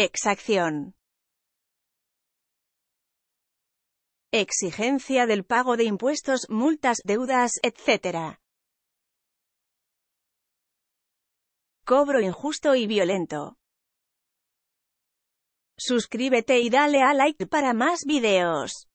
Exacción. Exigencia del pago de impuestos, multas, deudas, etc. Cobro injusto y violento. Suscríbete y dale a like para más videos.